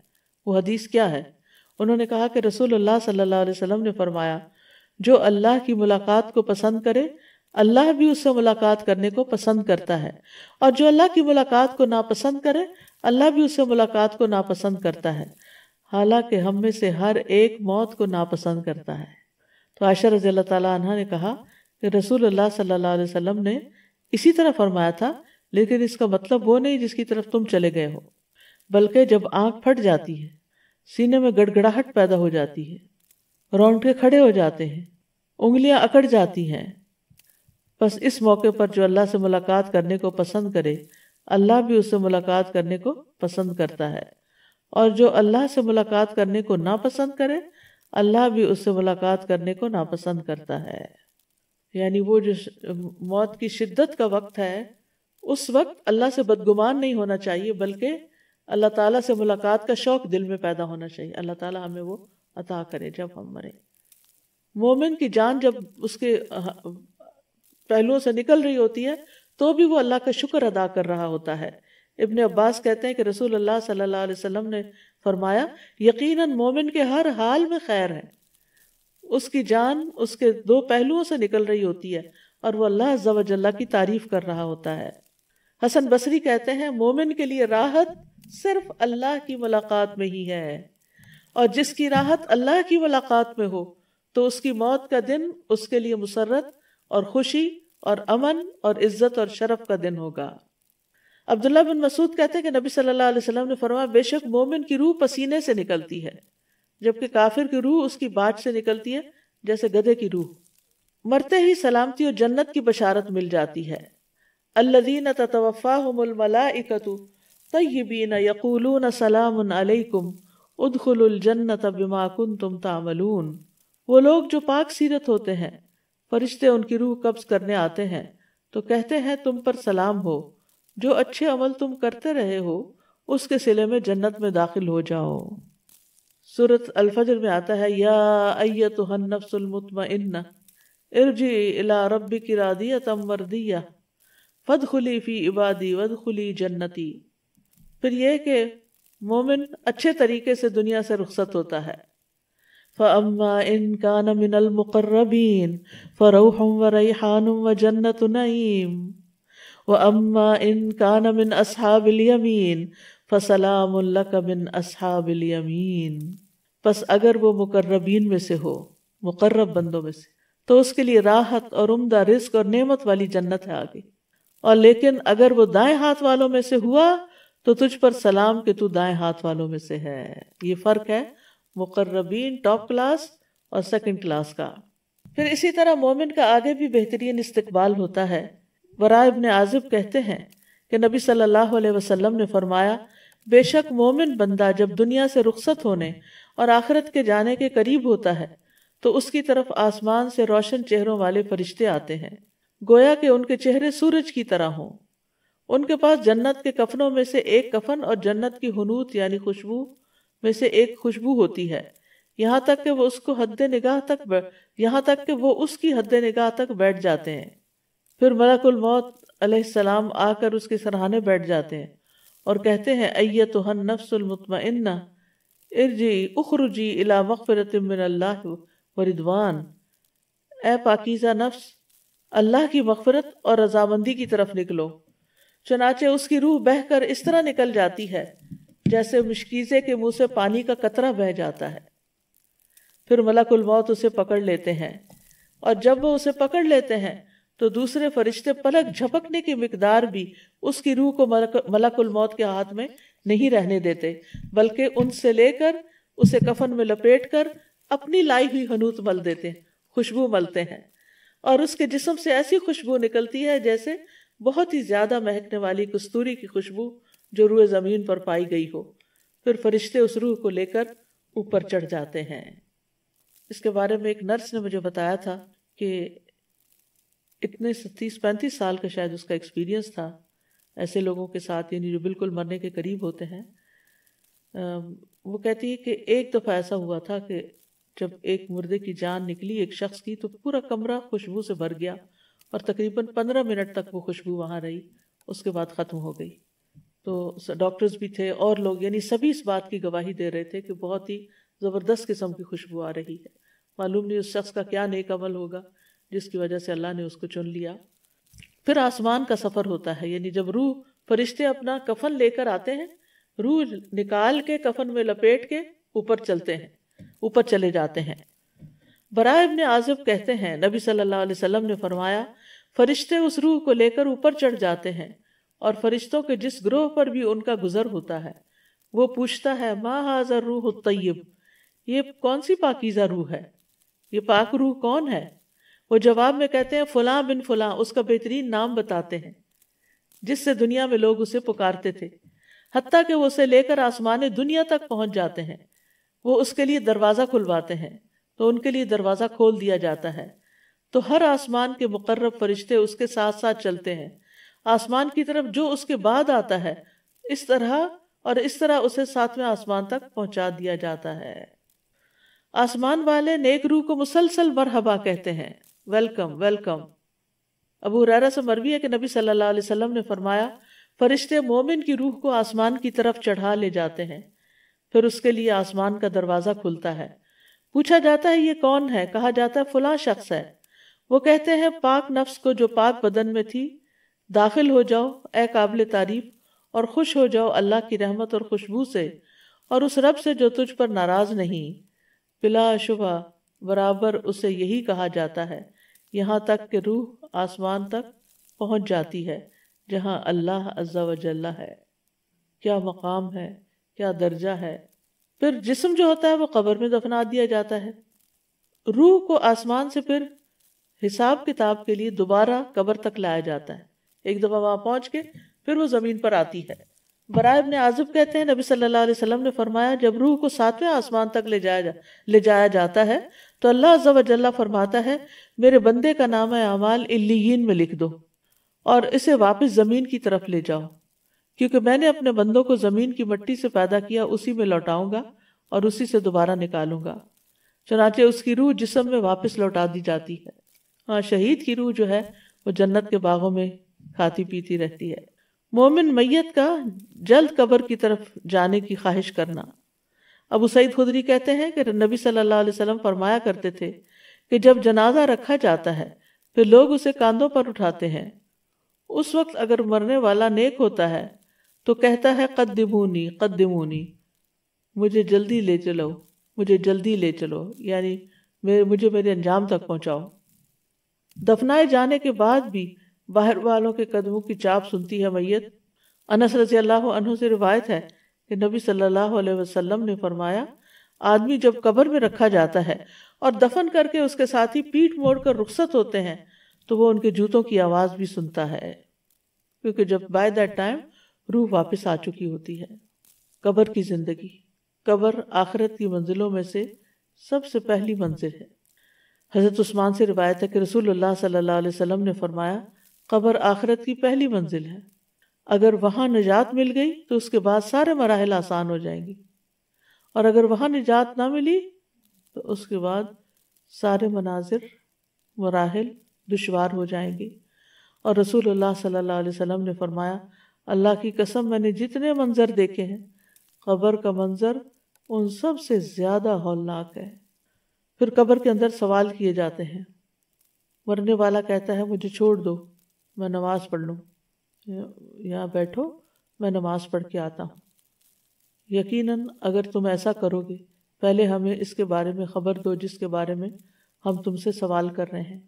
वो हदीस क्या है उन्होंने कहा कि रसूल अल्लाह सल्ला वसम ने फरमाया जो अल्लाह की मुलाकात को पसंद करे अल्लाह भी उससे मुलाकात करने को पसंद करता है और जो अल्लाह की मुलाकात को नापसंद करे अल्लाह भी उससे मुलाकात को नापसंद करता है हालांकि हम में से हर एक मौत को नापसंद करता है तो आशा रजी अल्लाह ने कहा कि रसूल अल्लाह सल्ला वसम ने इसी तरह फरमाया था लेकिन इसका मतलब वो नहीं जिसकी तरफ तुम चले गए हो बल्कि जब आँख फट जाती है सीने में गड़गड़ाहट पैदा हो जाती है रोंगटे खड़े हो जाते हैं उंगलियां अकड़ जाती हैं बस इस मौके पर जो अल्लाह से मुलाकात करने को पसंद करे अल्लाह भी उससे मुलाकात करने को पसंद करता है और जो अल्लाह से मुलाकात करने को नापसंद करे अल्लाह भी उससे मुलाकात करने को नापसंद करता है यानी वो जो मौत की शिद्दत का वक्त है उस वक्त अल्लाह से बदगुमान नहीं होना चाहिए बल्कि अल्लाह ताला से मुलाकात का शौक दिल में पैदा होना चाहिए अल्लाह ताला हमें वो अता करे जब हम मरें मोमिन की जान जब उसके पहलुओं से निकल रही होती है तो भी वो अल्लाह का शुक्र अदा कर रहा होता है इबन अब्बास कहते हैं कि रसूल अल्लाह सल्लल्लाहु अलैहि वसल्लम ने फरमाया यकीनन मोमिन के हर हाल में खैर है उसकी जान उसके दो पहलुओं से निकल रही होती है और वह अल्लाह जल्ला की तारीफ कर रहा होता है हसन बसरी कहते हैं मोमिन के लिए राहत सिर्फ अल्लाह की मुलाकात में ही है और जिसकी राहत अल्लाह की मुलाकात में हो तो उसकी मौत का दिन उसके लिए मुसरत और खुशी और अमन और इज्जत और शरफ का दिन होगा अब्दुल्ला बिन मसूद कहते हैं कि नबी सल्लल्लाहु अलैहि वसल्लम ने फरमाया बेशक मोमिन की रूह पसीने से निकलती है जबकि काफिर की रूह उसकी बाट से निकलती है जैसे गधे की रूह मरते ही सलामती और जन्नत की बशारत मिल जाती है अल्लदीन ततवफ़ाहमलाकतु तयबीन यकूलून सलाम अलैकुम जन्नत बिमा तुम तामलून वो लोग जो पाक सीरत होते हैं फरिश्ते उनकी रूह कब्ज करने आते हैं तो कहते हैं तुम पर सलाम हो जो अच्छे अमल तुम करते रहे हो उसके सिले में जन्नत में दाखिल हो जाओ सूरत अल्फजर में आता है या अय तो हन्नफसलमतमन्ना इर्जी इला रब्बी की रादिया तम वर्दिया वद फ़ी इबादी वद खुली जन्नती फिर यह कि मोमिन अच्छे तरीके से दुनिया से रुखसत होता है फ़म्मा अम्मा इन बस अगर वो मुकर्रबीन में से हो मुकर्रब बंदों में से तो उसके लिए राहत और उमदा रिस्क और नेमत वाली जन्नत है आगे और लेकिन अगर वो दाएं हाथ वालों में से हुआ तो तुझ पर सलाम के तू दाएं हाथ वालों में से है ये फर्क है मुकर्रबीन टॉप क्लास और सेकंड क्लास का फिर इसी तरह मोमिन का आगे भी बेहतरीन इस्तकबाल होता है वरा इबन आजिब कहते हैं कि नबी सल्लल्लाहु अलैहि वसल्लम ने फरमाया बेशक मोमिन बंदा जब दुनिया से रुखसत होने और आखिरत के जाने के करीब होता है तो उसकी तरफ आसमान से रोशन चेहरों वाले फरिश्ते आते हैं गोया के उनके चेहरे सूरज की तरह हों उनके पास जन्नत के कफनों में से एक कफन और जन्नत की हनूत यानी खुशबू में से एक खुशबू होती है यहाँ तक कि वो उसको हद निगाह तक यहाँ तक कि वो उसकी हद निगाह तक बैठ जाते हैं फिर मलकुल मौत अलैहिस्सलाम आकर उसके सरहाने बैठ जाते हैं और कहते हैं अय तो हन नफ्सुलमतमन्ना इर्जी उखरुजी इला मगफरत व रिदवान ए पाकिज़ा नफ्स अल्लाह की मगफरत और रजामंदी की तरफ निकलो चनाचे उसकी रूह बहकर इस तरह निकल जाती है जैसे मुश्कीज़े के मुंह से पानी का कतरा बह जाता है फिर मलकुल मौत उसे पकड़ लेते हैं और जब वो उसे पकड़ लेते हैं तो दूसरे फरिश्ते पलक झपकने की मकदार भी उसकी रूह को मलकुल मौत के हाथ में नहीं रहने देते बल्कि उनसे लेकर उसे कफन में लपेट कर अपनी लाई हुई हनूत मल देते हैं खुशबू मलते हैं और उसके जिसम से ऐसी खुशबू निकलती है जैसे बहुत ही ज़्यादा महकने वाली कस्तूरी की खुशबू जो रूह ज़मीन पर पाई गई हो फिर फरिश्ते उस रूह को लेकर ऊपर चढ़ जाते हैं इसके बारे में एक नर्स ने मुझे बताया था कि इतने तीस पैंतीस साल का शायद उसका एक्सपीरियंस था ऐसे लोगों के साथ यानी जो बिल्कुल मरने के करीब होते हैं वो कहती है कि एक दफ़ा ऐसा हुआ था कि जब एक मुर्दे की जान निकली एक शख्स की तो पूरा कमरा खुशबू से भर गया और तकरीबन पंद्रह मिनट तक वो खुशबू वहाँ रही उसके बाद ख़त्म हो गई तो डॉक्टर्स भी थे और लोग यानी सभी इस बात की गवाही दे रहे थे कि बहुत ही ज़बरदस्त किस्म की खुशबू आ रही है मालूम नहीं उस शख्स का क्या नेक अमल होगा जिसकी वजह से अल्लाह ने उसको चुन लिया फिर आसमान का सफ़र होता है यानी जब रूह फरिश्ते अपना कफन लेकर आते हैं रूह निकाल के कफन में लपेट के ऊपर चलते हैं ऊपर चले जाते हैं बरा इबन आजब कहते हैं नबी सल्लल्लाहु अलैहि वसल्लम ने फरमाया फरिश्ते उस रूह को लेकर ऊपर चढ़ जाते हैं और फरिश्तों के जिस ग्रोह पर भी उनका गुजर होता है वो पूछता है माँ हाजर रूह तय्यब ये कौन सी पाकिजा रूह है ये पाक रूह कौन है वो जवाब में कहते हैं फलां बिन फलां उसका बेहतरीन नाम बताते हैं जिससे दुनिया में लोग उसे पुकारते थे हती कि वो उसे लेकर आसमान दुनिया तक पहुंच जाते हैं वो उसके लिए दरवाज़ा खुलवाते हैं तो उनके लिए दरवाज़ा खोल दिया जाता है तो हर आसमान के मुकर्रब फरिश्ते उसके साथ साथ चलते हैं आसमान की तरफ जो उसके बाद आता है इस तरह और इस तरह उसे सातवें आसमान तक पहुंचा दिया जाता है आसमान वाले नेक रूह को मुसलसल मरहबा कहते हैं वेलकम वेलकम अबू हुरैरा से मरवी है कि नबी सल्लल्लाहु अलैहि वसल्लम ने फरमाया फरिश्ते मोमिन की रूह को आसमान की तरफ चढ़ा ले जाते हैं फिर उसके लिए आसमान का दरवाज़ा खुलता है पूछा जाता है ये कौन है कहा जाता है फुला शख्स है वो कहते हैं पाक नफ्स को जो पाक बदन में थी दाखिल हो जाओ ए काबिल तारीफ और खुश हो जाओ अल्लाह की रहमत और खुशबू से और उस रब से जो तुझ पर नाराज़ नहीं बिला शुबा बराबर उसे यही कहा जाता है यहाँ तक कि रूह आसमान तक पहुँच जाती है जहाँ अल्लाह अज्जा वजल्ला है क्या मकाम है क्या दर्जा है फिर जिस्म जो होता है वो कब्र में दफना दिया जाता है रूह को आसमान से फिर हिसाब किताब के लिए दोबारा कब्र तक लाया जाता है एक दफ़ा वहाँ पहुँच के फिर वो ज़मीन पर आती है बराब ने आजब कहते हैं नबी सल्लल्लाहु अलैहि वसल्लम ने फरमाया जब रूह को सातवें आसमान तक ले जाया जा, ले जाया जाता है तो अल्लाह अज्ला फरमाता है मेरे बंदे का नाम है अमाल इलीन में लिख दो और इसे वापस ज़मीन की तरफ ले जाओ क्योंकि मैंने अपने बंदों को ज़मीन की मट्टी से पैदा किया उसी में लौटाऊंगा और उसी से दोबारा निकालूंगा चनाचे उसकी रूह जिसम में वापस लौटा दी जाती है हाँ शहीद की रूह जो है वो जन्नत के बागों में खाती पीती रहती है मोमिन मैयत का जल्द कब्र की तरफ जाने की ख्वाहिश करना अबू सईद खुदरी कहते हैं कि नबी सल्लल्लाहु अलैहि वसल्लम फरमाया करते थे कि जब जनाजा रखा जाता है फिर लोग उसे कांधों पर उठाते हैं उस वक्त अगर मरने वाला नेक होता है तो कहता है कद्दिमूनी कद्दिमूनी मुझे जल्दी ले चलो मुझे जल्दी ले चलो यानी मेरे मुझे मेरे अंजाम तक पहुंचाओ दफनाए जाने के बाद भी बाहर वालों के कदमों की चाप सुनती है मैयत अनस रजी अल्लाह से रिवायत है कि नबी सल्लल्लाहु अलैहि वसल्लम ने फरमाया आदमी जब कब्र में रखा जाता है और दफन करके उसके साथ ही पीठ मोड़ कर रुखसत होते हैं तो वो उनके जूतों की आवाज़ भी सुनता है क्योंकि जब बाय दैट टाइम रूह वापस आ चुकी होती है कब्र की ज़िंदगी कब्र आखिरत की मंजिलों में से सबसे पहली मंजिल है हज़रत उस्मान से रिवायत है कि रसूलुल्लाह सल्लल्लाहु अलैहि वसल्लम ने फरमाया कबर आखरत की पहली मंजिल है अगर वहाँ निजात मिल गई तो उसके बाद सारे मराहल आसान हो जाएंगे और अगर वहाँ निजात ना मिली तो उसके बाद सारे मनाजिर मराहल दुशवार हो जाएंगे और रसूल सल्लल्लाहु अलैहि वसल्लम ने फरमाया अल्लाह की कसम मैंने जितने मंज़र देखे हैं कब्र का मंज़र उन सब से ज़्यादा हौलनाक है फिर क़बर के अंदर सवाल किए जाते हैं मरने वाला कहता है मुझे छोड़ दो मैं नमाज़ पढ़ लूँ यहाँ बैठो मैं नमाज़ पढ़ के आता हूँ यकीनन अगर तुम ऐसा करोगे पहले हमें इसके बारे में ख़बर दो जिसके बारे में हम तुमसे सवाल कर रहे हैं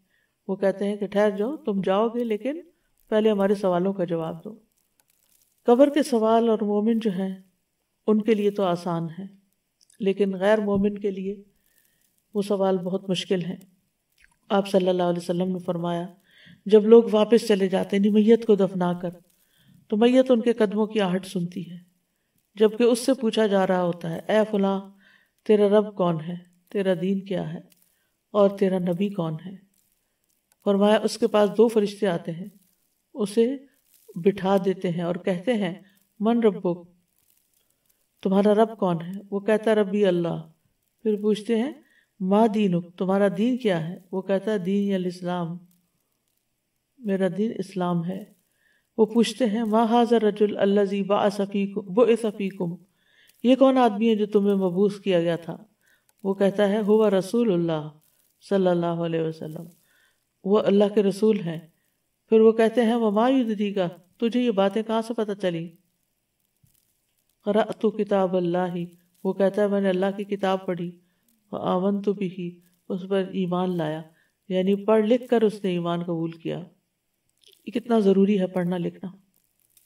वो कहते हैं कि ठहर जाओ तुम जाओगे लेकिन पहले हमारे सवालों का जवाब दो कबर के सवाल और मोमिन जो हैं उनके लिए तो आसान है लेकिन गैर मोमिन के लिए वो सवाल बहुत मुश्किल हैं आप सल्लल्लाहु अलैहि वसल्लम ने फरमाया जब लोग वापस चले जाते हैं मैयत को दफना कर तो मैयत उनके कदमों की आहट सुनती है जबकि उससे पूछा जा रहा होता है ए फलां तेरा रब कौन है तेरा दीन क्या है और तेरा नबी कौन है फरमाया उसके पास दो फरिश्ते आते हैं उसे बिठा देते हैं और कहते हैं मन रबो तुम्हारा रब कौन है वो कहता रबी अल्लाह फिर पूछते हैं माँ दीनुक तुम्हारा दीन क्या है वो कहता है दीन अल इस्लाम मेरा दिन इस्लाम है वो पूछते हैं माँ हाजर रजुल अल्लाजी सफ़ी कुम ये कौन आदमी है जो तुम्हें मबूस किया गया था वो कहता है हुआ रसूल सल्लल्लाहु अलैहि वसल्लम वो अल्लाह के रसूल हैं फिर वो कहते हैं माँ युद्धी का तुझे ये बातें कहाँ से पता चली खरा तो किताब अल्लाह ही वो कहता है मैंने अल्लाह की किताब पढ़ी व आवन तो भी ही उस पर ईमान लाया यानी पढ़ लिख कर उसने ईमान कबूल किया कि कितना ज़रूरी है पढ़ना लिखना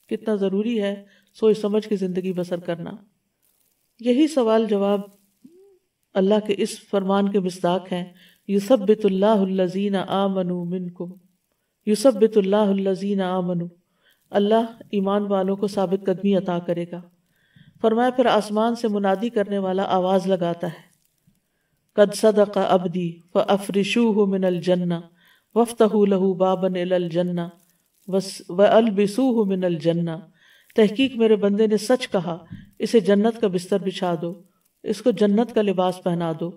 कितना ज़रूरी है सोच समझ के ज़िंदगी बसर करना यही सवाल जवाब अल्लाह के इस फरमान के मस्ताक हैं यूसब बितुल्लाजीन आ मनु मिन को यूसब बितुल्लाजीन आ मनु अल्लाह ईमान वालों को साबित कदमी अता करेगा फरमाया फिर आसमान से मुनादी करने वाला आवाज़ लगाता है कद सदका अबदी व अफरिशू मिनल जन्ना वफ्तहू लहू बाबन जन्ना बस व अलबिसूह मिनल जन्ना तहकीक मेरे बंदे ने सच कहा इसे जन्नत का बिस्तर बिछा दो इसको जन्नत का लिबास पहना दो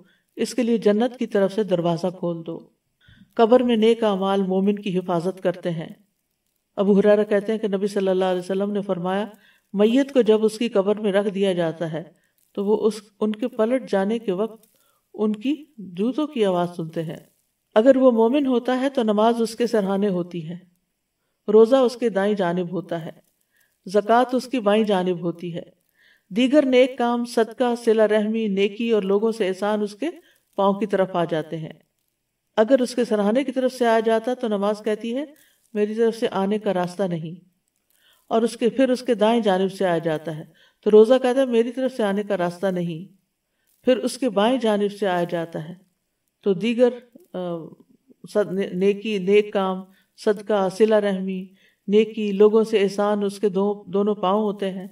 इसके लिए जन्नत की तरफ से दरवाज़ा खोल दो कबर में नेक अमाल मोमिन की हिफाजत करते हैं अबू हुरारा कहते हैं कि नबी सल्लल्लाहु अलैहि वसल्लम ने फरमाया मैयत को जब उसकी कबर में रख दिया जाता है तो वो उस उनके पलट जाने के वक्त उनकी जूतों की आवाज़ सुनते हैं अगर वो मोमिन होता है तो नमाज उसके सरहाने होती है रोज़ा उसके दाई जानब होता है ज़क़़त उसकी बाई जानब होती है दीगर नेक काम सदका सिला रहमी नेकी और लोगों से एहसान उसके पाँव की तरफ आ जाते हैं अगर उसके सराहने की तरफ से आ जाता तो नमाज कहती है मेरी तरफ से आने का रास्ता नहीं और उसके फिर उसके दाएं जानब से आ जाता है तो रोज़ा कहता है मेरी तरफ से आने का रास्ता नहीं फिर उसके बाएं जानब से आ जाता है तो दीगर आ, सद ने, नेकी नेक काम सदका सिला रहमी नेकी लोगों से एहसान उसके दो दोनों पाँव होते हैं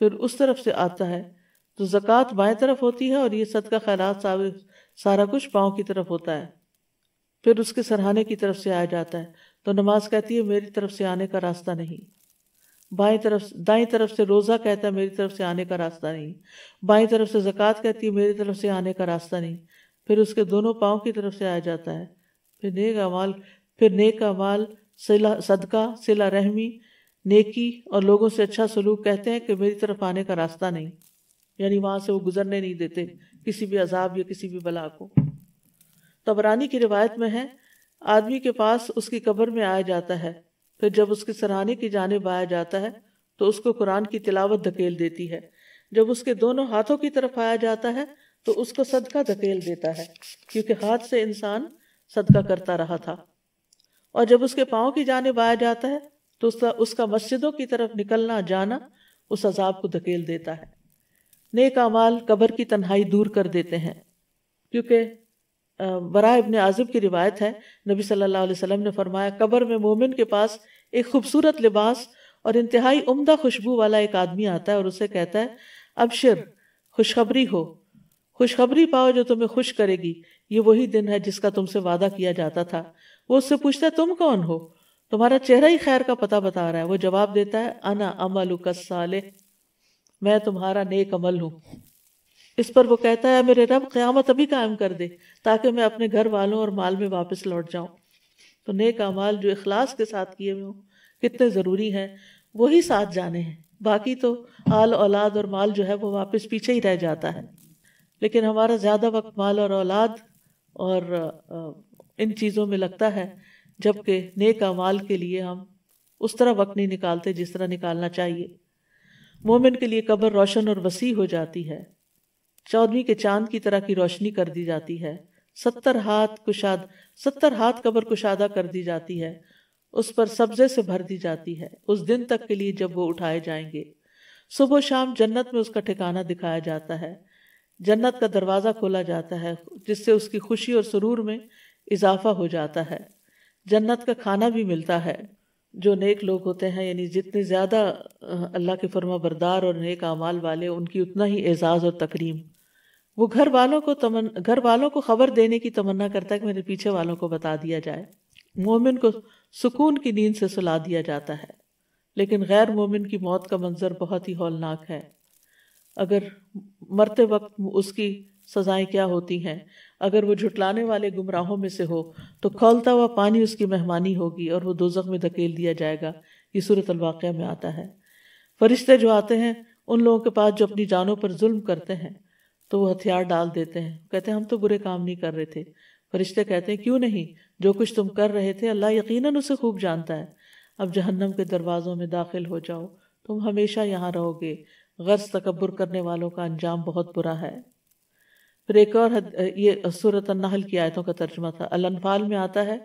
फिर उस तरफ से आता है तो ज़क़़त बाएं तरफ होती है और ये सदका खैरात सारा कुछ पाँव की तरफ होता है फिर उसके सरहाने की तरफ से आया जाता है तो नमाज कहती है मेरी तरफ से आने का रास्ता नहीं बाएं तरफ दाएं तरफ से रोज़ा कहता है मेरी तरफ से आने का रास्ता नहीं बाएं तरफ से ज़क़़त कहती है मेरी तरफ से आने का रास्ता नहीं फिर उसके दोनों पाँव की तरफ से आया जाता है फिर नेक अमाल फिर नेक अवाल सिला सदका सिला रहमी नेकी और लोगों से अच्छा सलूक कहते हैं कि मेरी तरफ आने का रास्ता नहीं यानी वहाँ से वो गुजरने नहीं देते किसी भी अजाब या किसी भी बला को तबरानी की रिवायत में है आदमी के पास उसकी कब्र में आया जाता है फिर जब उसके सराहने की जानब आया जाता है तो उसको कुरान की तिलावत धकेल देती है जब उसके दोनों हाथों की तरफ आया जाता है तो उसको सदका धकेल देता है क्योंकि हाथ से इंसान सदका करता रहा था और जब उसके पाँव की जानब आया जाता है तो उसका उसका मस्जिदों की तरफ निकलना जाना उस अजाब को धकेल देता है नेक अमाल कबर की तन्हाई दूर कर देते हैं क्योंकि बरा इबन आज़िब की रिवायत है नबी सल्लल्लाहु अलैहि वसल्लम ने फरमाया कबर में मोमिन के पास एक खूबसूरत लिबास और इंतहाई उम्दा खुशबू वाला एक आदमी आता है और उसे कहता है अब शिर खुशखबरी हो खुशखबरी पाओ जो तुम्हें खुश करेगी ये वही दिन है जिसका तुमसे वादा किया जाता था वो उससे पूछता है तुम कौन हो तुम्हारा चेहरा ही खैर का पता बता रहा है वो जवाब देता है अना अमल साले मैं तुम्हारा नेक अमल हूँ इस पर वो कहता है मेरे रब क़्यामत अभी कायम कर दे ताकि मैं अपने घर वालों और माल में वापस लौट जाऊँ तो नेक अमाल जो अखलास के साथ किए हुए हों कितने ज़रूरी हैं वही साथ जाने हैं बाकी तो आल औलाद और माल जो है वो वापस पीछे ही रह जाता है लेकिन हमारा ज़्यादा वक्त माल और औलाद और इन चीज़ों में लगता है जबकि नेक अमाल के लिए हम उस तरह वक्त नहीं निकालते जिस तरह निकालना चाहिए मोमिन के लिए कब्र रोशन और वसी हो जाती है चौदहवीं के चांद की तरह की रोशनी कर दी जाती है सत्तर हाथ कुशाद सत्तर हाथ कब्र कुशादा कर दी जाती है उस पर सब्जे से भर दी जाती है उस दिन तक के लिए जब वो उठाए जाएंगे सुबह शाम जन्नत में उसका ठिकाना दिखाया जाता है जन्नत का दरवाज़ा खोला जाता है जिससे उसकी खुशी और सुरूर में इजाफा हो जाता है जन्नत का खाना भी मिलता है जो नेक लोग होते हैं यानी जितने ज़्यादा अल्लाह के फर्मा बरदार और नेक आमाल वाले उनकी उतना ही एज़ाज़ और तकरीम वो घर वालों को तमन घर वालों को ख़बर देने की तमन्ना करता है कि मेरे पीछे वालों को बता दिया जाए मोमिन को सुकून की नींद से सुला दिया जाता है लेकिन गैर मोमिन की मौत का मंज़र बहुत ही हौलनाक है अगर मरते वक्त उसकी सज़ाएं क्या होती हैं अगर वो झुटलाने वाले गुमराहों में से हो तो खोलता हुआ पानी उसकी मेहमानी होगी और वो दोजख में धकेल दिया जाएगा ये सूरत अलवाक़ में आता है फरिश्ते जो आते हैं उन लोगों के पास जो अपनी जानों पर जुल्म करते हैं तो वो हथियार डाल देते हैं कहते हैं हम तो बुरे काम नहीं कर रहे थे फरिश्ते कहते हैं क्यों नहीं जो कुछ तुम कर रहे थे अल्लाह यकीनन उसे खूब जानता है अब जहन्नम के दरवाज़ों में दाखिल हो जाओ तुम हमेशा यहाँ रहोगे गर्ज तकबर करने वालों का अंजाम बहुत बुरा है फिर एक और हद, ये सूरत अन्नाहल की आयतों का तर्जमा था अलफाल में आता है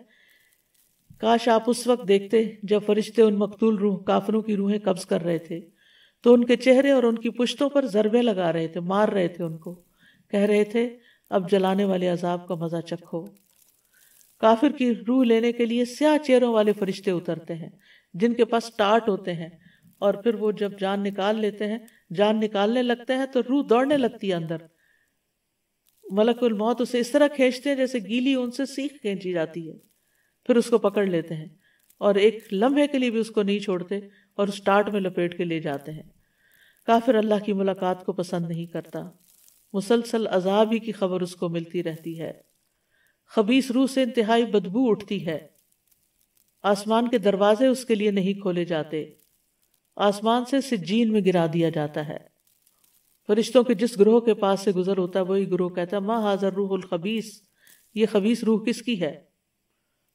काश आप उस वक्त देखते जब फरिश्ते उन मकतूल रूह काफरों की रूहें कब्ज़ कर रहे थे तो उनके चेहरे और उनकी पुश्तों पर ज़रबे लगा रहे थे मार रहे थे उनको कह रहे थे अब जलाने वाले अजाब का मज़ा चखो काफिर की रूह लेने के लिए स्याह चेहरों वाले फरिश्ते उतरते हैं जिनके पास टाट होते हैं और फिर वो जब जान निकाल लेते हैं जान निकालने लगते हैं तो रूह दौड़ने लगती है अंदर मलकुल मौत उसे इस तरह खींचते हैं जैसे गीली ऊन से सीख खींची जाती है फिर उसको पकड़ लेते हैं और एक लम्हे के लिए भी उसको नहीं छोड़ते और उस टाट में लपेट के ले जाते हैं काफिर अल्लाह की मुलाकात को पसंद नहीं करता मुसलसल अजाब ही की खबर उसको मिलती रहती है खबीस रूह से इंतहाई बदबू उठती है आसमान के दरवाजे उसके लिए नहीं खोले जाते आसमान से सिज्जीन में गिरा दिया जाता है फरिश्तों के जिस ग्रोह के पास से गुजर होता है वही ग्रोह कहता है माँ हाजर रूहुल खबीस ये खबीस रूह किसकी है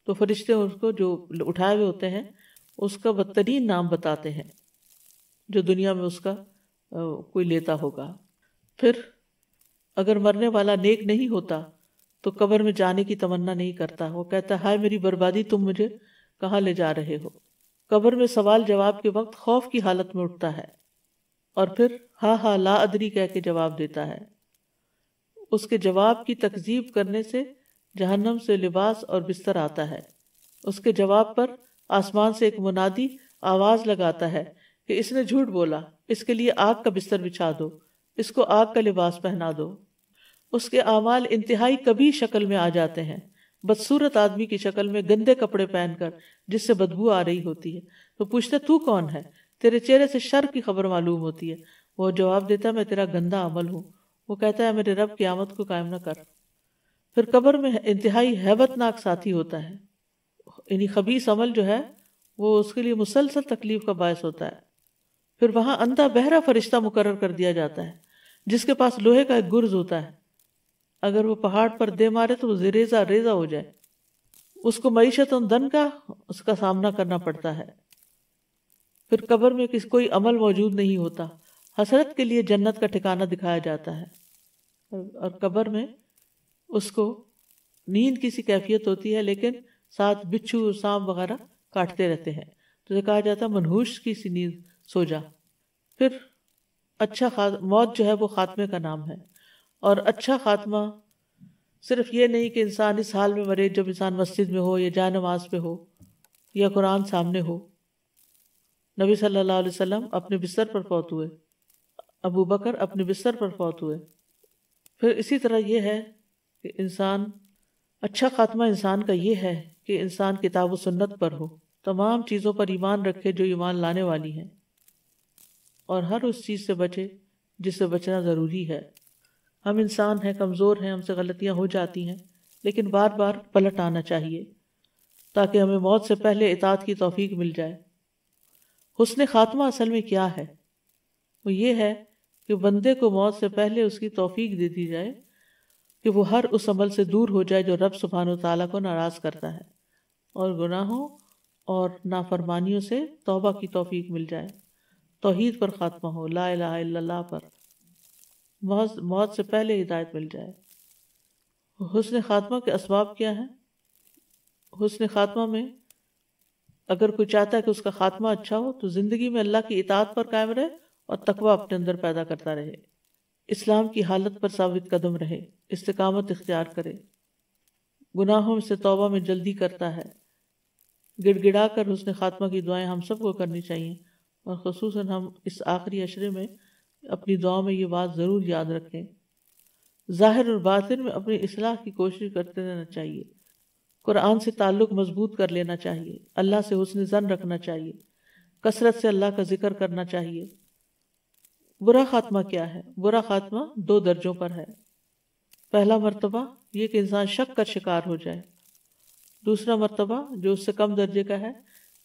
तो फरिश्ते उसको जो उठाए हुए होते हैं उसका बदतरीन नाम बताते हैं जो दुनिया में उसका कोई लेता होगा फिर अगर मरने वाला नेक नहीं होता तो कब्र में जाने की तमन्ना नहीं करता वो कहता हाय मेरी बर्बादी तुम मुझे कहाँ ले जा रहे हो कब्र में सवाल जवाब के वक्त खौफ की हालत में उठता है और फिर हा हा ला अदरी कह के जवाब देता है उसके जवाब की तकजीब करने से जहन्नम से लिबास और बिस्तर आता है उसके जवाब पर आसमान से एक मुनादी आवाज लगाता है कि इसने झूठ बोला इसके लिए आग का बिस्तर बिछा दो इसको आग का लिबास पहना दो उसके आमाल इंतहाई कभी शक्ल में आ जाते हैं बदसूरत आदमी की शक्ल में गंदे कपड़े पहनकर जिससे बदबू आ रही होती है तो पूछते तू कौन है तेरे चेहरे से शर की खबर मालूम होती है वो जवाब देता मैं तेरा गंदा अमल हूँ वो कहता है मेरे रब की आमद को कायम न कर फिर कब्र में इंतहाई हैबतनाक साथी होता है इन्हीं खबीस अमल जो है वो उसके लिए मुसलसल तकलीफ का बायस होता है फिर वहाँ अंधा बहरा फरिश्ता मुकर कर दिया जाता है जिसके पास लोहे का एक गुर्ज होता है अगर वो पहाड़ पर दे मारे तो वो रेजा रेजा हो जाए उसको मीशत दन का उसका सामना करना पड़ता है फिर कब्र में किस कोई अमल मौजूद नहीं होता हसरत के लिए जन्नत का ठिकाना दिखाया जाता है और कब्र में उसको नींद की सी कैफियत होती है लेकिन साथ बिच्छू और सांप वगैरह काटते रहते हैं तो कहा जाता है मनहूस की सी नींद सो जा फिर अच्छा खा मौत जो है वो ख़ात्मे का नाम है और अच्छा ख़ात्मा सिर्फ ये नहीं कि इंसान इस हाल में मरे जब इंसान मस्जिद में हो या जाय नमाज पे हो या कुरान सामने हो नबी सल्लल्लाहु अलैहि वसल्लम अपने बिस्तर पर फौत हुए अबू बकर अपने बिस्तर पर फौत हुए फिर इसी तरह यह है कि इंसान अच्छा खात्मा इंसान का ये है कि इंसान किताब सुन्नत पर हो तमाम चीज़ों पर ईमान रखे जो ईमान लाने वाली हैं और हर उस चीज़ से बचे जिससे बचना ज़रूरी है हम इंसान हैं कमज़ोर हैं हमसे गलतियाँ हो जाती हैं लेकिन बार बार पलट आना चाहिए ताकि हमें मौत से पहले इतात की तोफ़ी मिल जाए हुसन खात्मा असल में क्या है वो ये है कि बंदे को मौत से पहले उसकी तोफीक दे दी जाए कि वो हर उस अमल से दूर हो जाए जो रब सुबहान तला को नाराज़ करता है और गुनाहों और नाफरमानियों से तोबा की तोफीक मिल जाए तोहद पर ख़ात्मा हो ला ला पर मौत मौत से पहले हिदायत मिल जाए हुसन ख़ात्मा के इसबाब क्या हैं हुसन ख़ात्मा में अगर कोई चाहता है कि उसका खात्मा अच्छा हो तो ज़िंदगी में अल्लाह की इतात पर कायम रहे और तकवा अपने अंदर पैदा करता रहे इस्लाम की हालत पर साबित कदम रहे इस्तकामत इख्तियार करे गुनाहों से तौबा में जल्दी करता है गिड़गिड़ा कर उसने खात्मा की दुआएं हम सबको करनी चाहिए और खसूस हम इस आखिरी अशरे में अपनी दुआ में ये बात ज़रूर याद रखें ज़ाहिर और बातिन में अपनी असलाह की कोशिश करते रहना चाहिए कुरान से ताल्लुक़ मजबूत कर लेना चाहिए अल्लाह से हुसन जन रखना चाहिए कसरत से अल्लाह का जिक्र करना चाहिए बुरा खात्मा क्या है बुरा खात्मा दो दर्जों पर है पहला मरतबा ये कि इंसान शक का शिकार हो जाए दूसरा मरतबा जो उससे कम दर्जे का है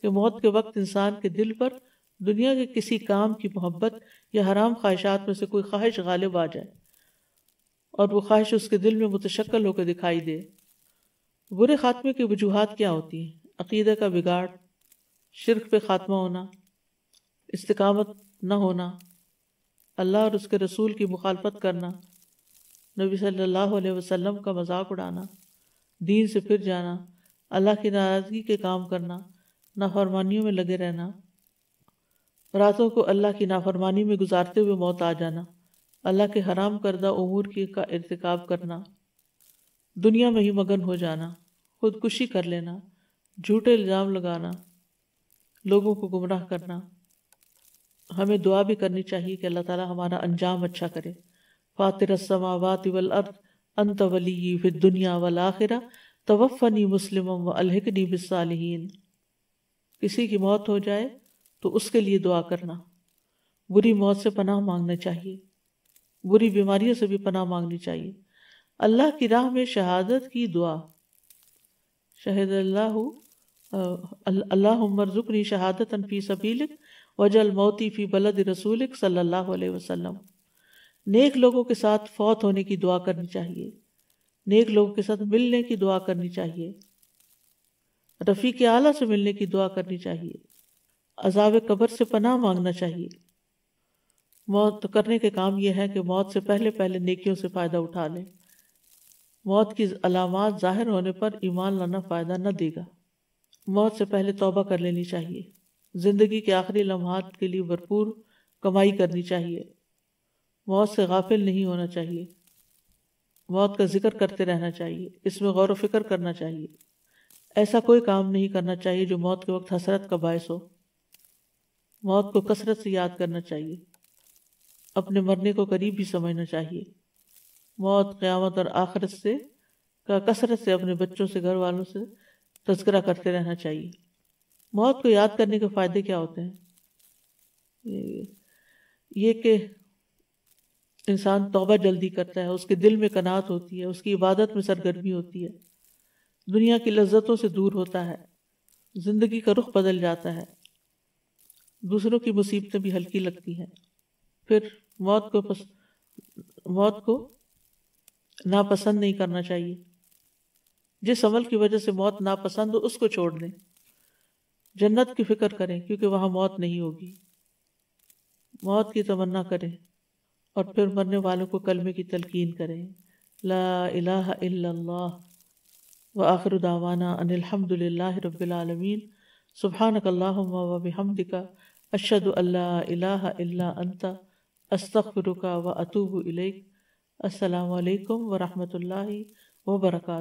कि मौत के वक्त इंसान के दिल पर दुनिया के किसी काम की मोहब्बत या हराम ख्वाहिशात में से कोई ख्वाहिश गालिब आ जाए और वो ख्वाहिश उसके दिल में मुतशक्ल होकर दिखाई दे बुरे खात्मे की वजूहत क्या होती हैं अकीदे का बिगाड़ शिरक पे ख़ात्मा होना इस्तकामत न होना अल्लाह और उसके रसूल की मुखालफत करना नबी सल्लल्लाहु अलैहि वसल्लम का मजाक उड़ाना दीन से फिर जाना अल्लाह की नाराज़गी के काम करना नाफरमानियों में लगे रहना रातों को अल्लाह की नाफरमानी में गुजारते हुए मौत आ जाना अल्लाह के हराम करदा उमूर की का इरतकब करना दुनिया में ही मगन हो जाना खुदकुशी कर लेना झूठे इल्ज़ाम लगाना लोगों को गुमराह करना हमें दुआ भी करनी चाहिए कि अल्लाह ताला हमारा अंजाम अच्छा करे फ़ातिर समावाति वल अर्द अंत वली फिर दुनिया वल आखिरा तवफ़नी मुस्लिम व अलहकनी बिसालहीन किसी की मौत हो जाए तो उसके लिए दुआ करना बुरी मौत से पनाह मांगना चाहिए बुरी बीमारियों से भी पनाह मांगनी चाहिए अल्लाह की राह में शहादत की दुआ शहद अल्लाह अल्लाह उमर रुकनी शहादत फ़ी सबीलिक वजल मौती फ़ी बलद रसूलिक सल्लल्लाहु अलैहि वसल्लम नेक लोगों के साथ फौत होने की दुआ करनी चाहिए नेक लोगों के साथ मिलने की दुआ करनी चाहिए रफ़ी के आला से मिलने की दुआ करनी चाहिए अजाब कब्र से पनाह मांगना चाहिए मौत करने के काम यह है कि मौत से पहले पहले नेकियों से फ़ायदा उठा लें मौत की अलामत ज़ाहिर होने पर ईमान लाना फ़ायदा न देगा मौत से पहले तोबा कर लेनी चाहिए ज़िंदगी के आखिरी लम्हात के लिए भरपूर कमाई करनी चाहिए मौत से गाफिल नहीं होना चाहिए मौत का जिक्र करते रहना चाहिए इसमें गौर व फिक्र करना चाहिए ऐसा कोई काम नहीं करना चाहिए जो मौत के वक्त हसरत का बायस हो मौत को कसरत से याद करना चाहिए अपने मरने को करीब भी समझना चाहिए मौत क़्यामत और आखरत से का कसरत से अपने बच्चों से घर वालों से तस्करा करते रहना चाहिए मौत को याद करने के फ़ायदे क्या होते हैं ये कि इंसान तौबा जल्दी करता है उसके दिल में कनात होती है उसकी इबादत में सरगर्मी होती है दुनिया की लज्जतों से दूर होता है ज़िंदगी का रुख बदल जाता है दूसरों की मुसीबतें भी हल्की लगती हैं फिर मौत को पस, मौत को नापसंद नहीं करना चाहिए जिस अमल की वजह से मौत नापसंद हो उसको छोड़ दें जन्नत की फिक्र करें क्योंकि वहाँ मौत नहीं होगी मौत की तमन्ना करें और फिर मरने वालों को कलमे की तलकीन करें ला इलाह इल्लल्लाह व आखिर दावाना अनिलहमदिल्ला रबालमीन सुबहानकल्लाम वबिहमदिका अशद अल्ला इलाह इल्ला अंता अस्तफ़िरुका व अतूब इलैक असलकम वरहमल वर्का